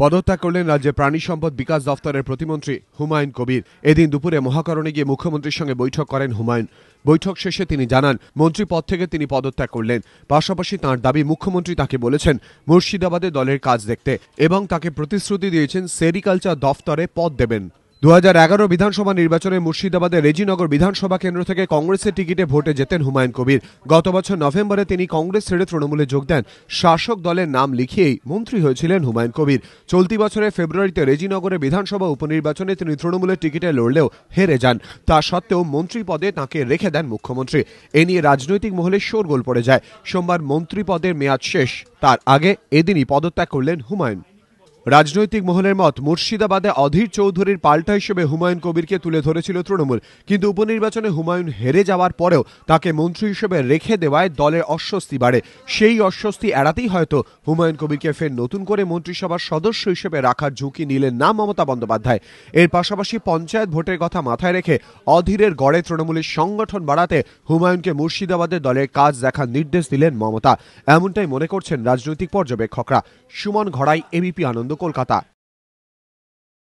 পদত্যাগ করলেন রাজ্যের প্রাণী সম্পদ বিকাশ দফতরের প্রতিমন্ত্রী হুমায়ুন কবির এদিন দুপুরে মহাকরণে গিয়ে মুখ্যমন্ত্রীর সঙ্গে বৈঠক করেন হুমায়ুন বৈঠক শেষে তিনি জানান মন্ত্রী পদ থেকে তিনি পদত্যাগ করলেন পাশাপাশি তাঁর দাবি মুখ্যমন্ত্রী তাকে বলেছেন মুর্শিদাবাদে দলের কাজ দেখতে এবং তাকে প্রতিশ্রুতি দিয়েছেন সেরিকালচার দফতরে পদ দেবেন দু বিধানসভা নির্বাচনে মুর্শিদাবাদের রেজিনগর বিধানসভা কেন্দ্র থেকে কংগ্রেসের টিকিটে ভোটে যেতেন হুমায়ুন কবির গত বছর নভেম্বরে তিনি কংগ্রেস ছেড়ে তৃণমূলে যোগ দেন শাসক দলের নাম লিখিয়েই মন্ত্রী হয়েছিলেন হুমায়ুন কবির চলতি বছরে ফেব্রুয়ারিতে রেজিনগরে বিধানসভা উপনির্বাচনে তিনি তৃণমূলের টিকিটে লড়লেও হেরে যান তা সত্ত্বেও মন্ত্রী পদে তাঁকে রেখে দেন মুখ্যমন্ত্রী এ নিয়ে রাজনৈতিক মহলে শোরগোল পড়ে যায় সোমবার মন্ত্রী পদের মেয়াদ শেষ তার আগে এদিনই পদত্যাগ করলেন হুমায়ুন রাজনৈতিক মহলের মত মুর্শিদাবাদে অধীর চৌধুরীর পাল্টা হিসেবে হুমায়ুন কবিরকে তুলে ধরেছিল তৃণমূল কিন্তু উপনির্বাচনে হুমায়ুন হেরে যাওয়ার পরেও তাকে মন্ত্রী হিসেবে রেখে দেওয়ায় দলের অস্বস্তি বাড়ে সেই অস্বস্তি এড়াতেই হয়তো হুমায়ুন কবিরকে ফের নতুন করে মন্ত্রিসভার সদস্য হিসেবে রাখার ঝুঁকি নিলেন না মমতা বন্দ্যোপাধ্যায় এর পাশাপাশি পঞ্চায়েত ভোটের কথা মাথায় রেখে অধীরের গড়ে তৃণমূলের সংগঠন বাড়াতে হুমায়ুনকে মুর্শিদাবাদে দলের কাজ দেখার নির্দেশ দিলেন মমতা এমনটাই মনে করছেন রাজনৈতিক পর্যবেক্ষকরা সুমন ঘড়াই এবিপি আনন্দ কলকাতা